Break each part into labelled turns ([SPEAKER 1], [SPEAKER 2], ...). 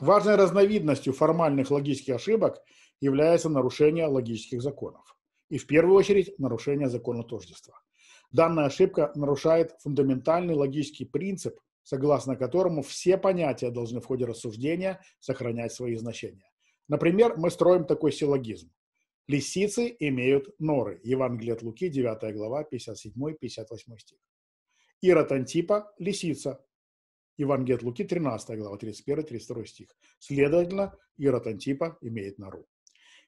[SPEAKER 1] Важной разновидностью формальных логических ошибок является нарушение логических законов. И в первую очередь нарушение закона тождества. Данная ошибка нарушает фундаментальный логический принцип, согласно которому все понятия должны в ходе рассуждения сохранять свои значения. Например, мы строим такой силлогизм. Лисицы имеют норы. Евангелие от Луки, 9 глава, 57-58 стих. Ирод Антипа – лисица, Евангелие от Луки, 13 глава, 31-32 стих. Следовательно, Ирод Антипа имеет нору.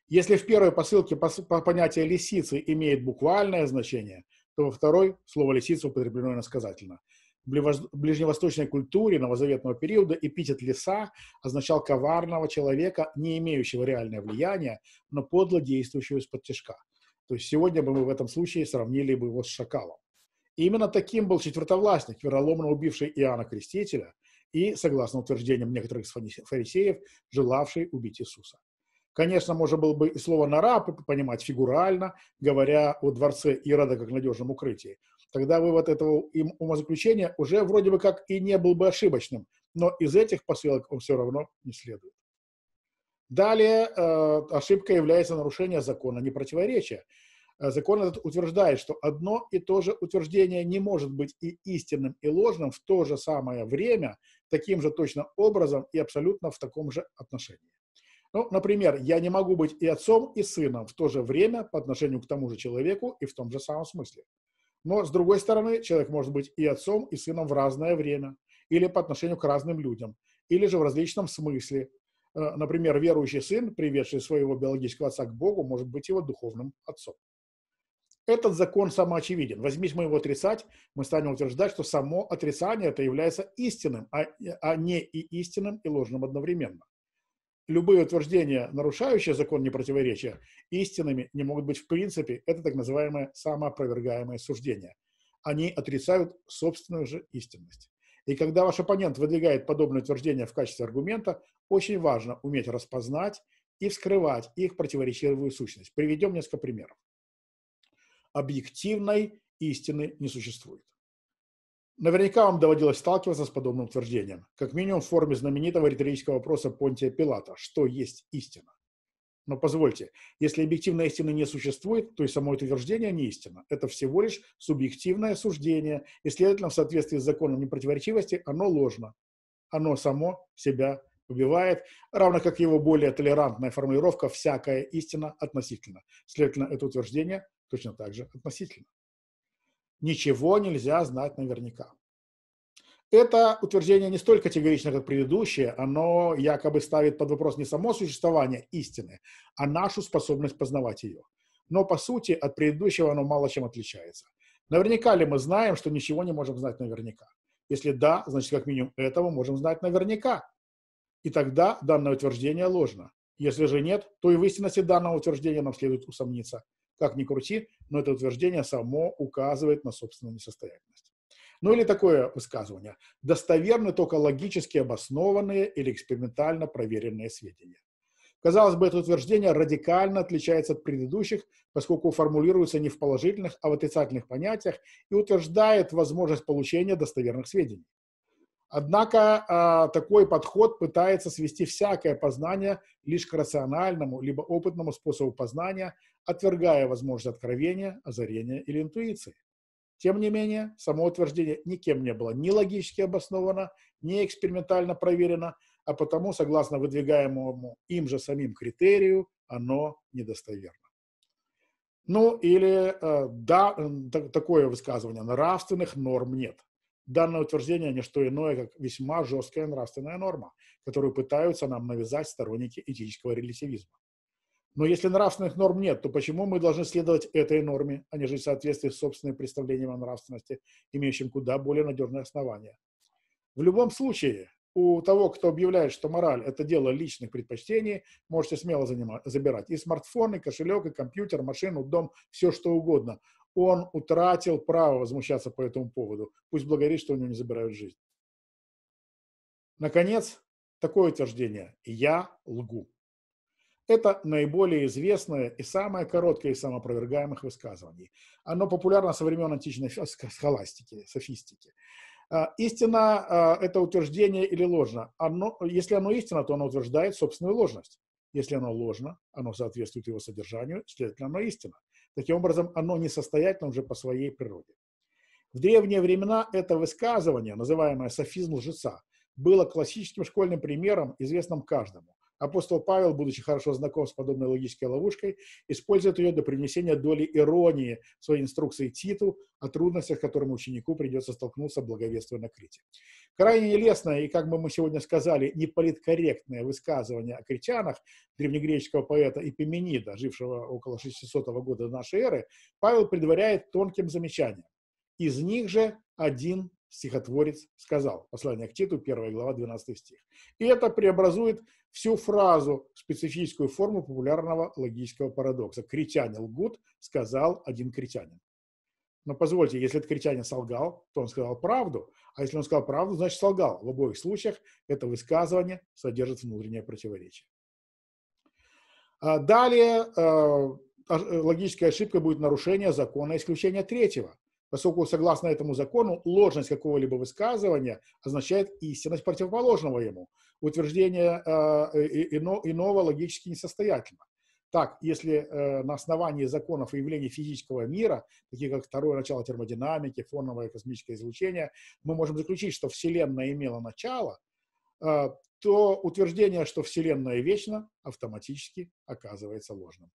[SPEAKER 1] Если в первой посылке понятие «лисицы» имеет буквальное значение, то во второй слово «лисица» употреблено иносказательно. В ближневосточной культуре новозаветного периода эпитет «лиса» означал коварного человека, не имеющего реальное влияние, но подло действующего из-под тяжка. То есть сегодня бы мы в этом случае сравнили бы его с шакалом именно таким был четвертовластник, вероломно убивший Иоанна Крестителя и, согласно утверждениям некоторых фарисеев, желавший убить Иисуса. Конечно, можно было бы и слово «нора» понимать фигурально, говоря о дворце Ирода как надежном укрытии. Тогда вывод этого умозаключения уже вроде бы как и не был бы ошибочным, но из этих посылок он все равно не следует. Далее э, ошибка является нарушение закона непротиворечия. А закон этот утверждает, что одно и то же утверждение не может быть и истинным, и ложным в то же самое время, таким же точно образом и абсолютно в таком же отношении. Ну, например, я не могу быть и отцом, и сыном в то же время по отношению к тому же человеку и в том же самом смысле. Но, с другой стороны, человек может быть и отцом, и сыном в разное время, или по отношению к разным людям, или же в различном смысле. Э, например, верующий сын, приведший своего биологического отца к Богу, может быть его духовным отцом. Этот закон самоочевиден. Возьмись мы его отрицать, мы станем утверждать, что само отрицание это является истинным, а, а не и истинным, и ложным одновременно. Любые утверждения, нарушающие закон непротиворечия, истинными не могут быть в принципе. Это так называемое самоопровергаемое суждение. Они отрицают собственную же истинность. И когда ваш оппонент выдвигает подобное утверждение в качестве аргумента, очень важно уметь распознать и вскрывать их противоречивую сущность. Приведем несколько примеров объективной истины не существует. Наверняка вам доводилось сталкиваться с подобным утверждением, как минимум в форме знаменитого риторического вопроса Понтия Пилата «Что есть истина?». Но позвольте, если объективной истины не существует, то и само это утверждение не истина. Это всего лишь субъективное суждение, и, следовательно, в соответствии с законом непротиворечивости оно ложно. Оно само себя убивает, равно как его более толерантная формулировка «всякая истина относительно». Следовательно, это утверждение точно так же относительно. Ничего нельзя знать наверняка. Это утверждение не столь категорично, как предыдущее, оно якобы ставит под вопрос не само существование истины, а нашу способность познавать ее. Но по сути от предыдущего оно мало чем отличается. Наверняка ли мы знаем, что ничего не можем знать наверняка? Если да, значит как минимум этого можем знать наверняка. И тогда данное утверждение ложно. Если же нет, то и в истинности данного утверждения нам следует усомниться. Как ни крути, но это утверждение само указывает на собственную несостоятельность. Ну или такое высказывание. Достоверны только логически обоснованные или экспериментально проверенные сведения. Казалось бы, это утверждение радикально отличается от предыдущих, поскольку формулируется не в положительных, а в отрицательных понятиях и утверждает возможность получения достоверных сведений. Однако а, такой подход пытается свести всякое познание лишь к рациональному либо опытному способу познания, отвергая возможность откровения, озарения или интуиции. Тем не менее, само утверждение никем не было ни логически обосновано, ни экспериментально проверено, а потому, согласно выдвигаемому им же самим критерию, оно недостоверно. Ну или э, да, такое высказывание, нравственных норм нет. Данное утверждение – не что иное, как весьма жесткая нравственная норма, которую пытаются нам навязать сторонники этического релятивизма. Но если нравственных норм нет, то почему мы должны следовать этой норме, а не жить в соответствии с собственным представлением о нравственности, имеющим куда более надежные основания? В любом случае, у того, кто объявляет, что мораль – это дело личных предпочтений, можете смело занимать, забирать и смартфон, и кошелек, и компьютер, машину, дом, все что угодно он утратил право возмущаться по этому поводу. Пусть благодарит, что у него не забирают жизнь. Наконец, такое утверждение «я лгу». Это наиболее известное и самое короткое из самопровергаемых высказываний. Оно популярно со времен античной схоластики, софистики. А, истина а, – это утверждение или ложно. Оно, если оно истина, то оно утверждает собственную ложность. Если оно ложно, оно соответствует его содержанию, следовательно, оно истина. Таким образом, оно несостоятельно уже по своей природе. В древние времена это высказывание, называемое софизм лжеца, было классическим школьным примером, известным каждому. Апостол Павел, будучи хорошо знаком с подобной логической ловушкой, использует ее для принесения доли иронии в своей инструкции Титу о трудностях, с которыми ученику придется столкнуться, благовествуя на Крите. Крайне нелестное и, как бы мы сегодня сказали, неполиткорректное высказывание о критянах древнегреческого поэта Эпименида, жившего около 600 года нашей эры, Павел предваряет тонким замечанием. Из них же один стихотворец сказал. Послание к Титу, 1 глава, 12 стих. И это преобразует всю фразу в специфическую форму популярного логического парадокса. Критяне лгут, сказал один критянин. Но позвольте, если этот критянин солгал, то он сказал правду, а если он сказал правду, значит солгал. В обоих случаях это высказывание содержит внутреннее противоречие. А далее э, логическая ошибка будет нарушение закона исключения третьего – поскольку согласно этому закону ложность какого-либо высказывания означает истинность противоположного ему. Утверждение э, иного логически несостоятельно. Так, если э, на основании законов и явлений физического мира, такие как второе начало термодинамики, фоновое космическое излучение, мы можем заключить, что Вселенная имела начало, э, то утверждение, что Вселенная вечна, автоматически оказывается ложным.